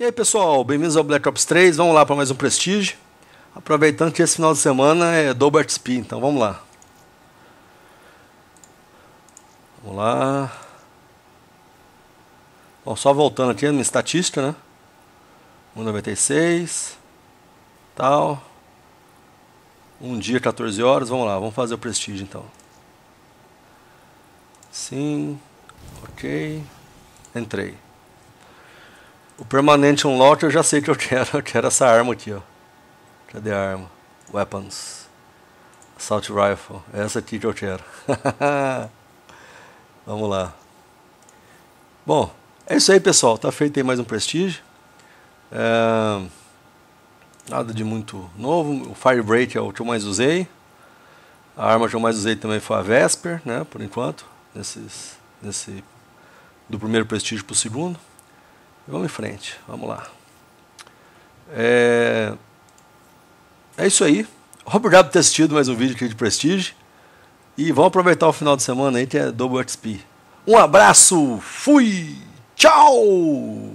E aí, pessoal, bem-vindos ao Black Ops 3. Vamos lá para mais um Prestige. Aproveitando que esse final de semana é Double Speed. então vamos lá. Vamos lá. Bom, só voltando aqui a minha estatística, né? 1,96. Tal. Um dia, 14 horas. Vamos lá, vamos fazer o Prestige então. Sim. Ok. Entrei. O permanente unlock eu já sei que eu quero. Eu quero essa arma aqui, ó. Cadê a arma? Weapons. Assault Rifle. É essa aqui que eu quero. Vamos lá. Bom, é isso aí, pessoal. Tá feito aí mais um Prestige. É... Nada de muito novo. O Firebreak é o que eu mais usei. A arma que eu mais usei também foi a Vesper, né? Por enquanto. Nesses, nesse... Do primeiro Prestige pro segundo. Vamos em frente, vamos lá. É, é isso aí. Obrigado por ter assistido mais um vídeo aqui de Prestige. E vamos aproveitar o final de semana aí que é Double XP. Um abraço, fui, tchau!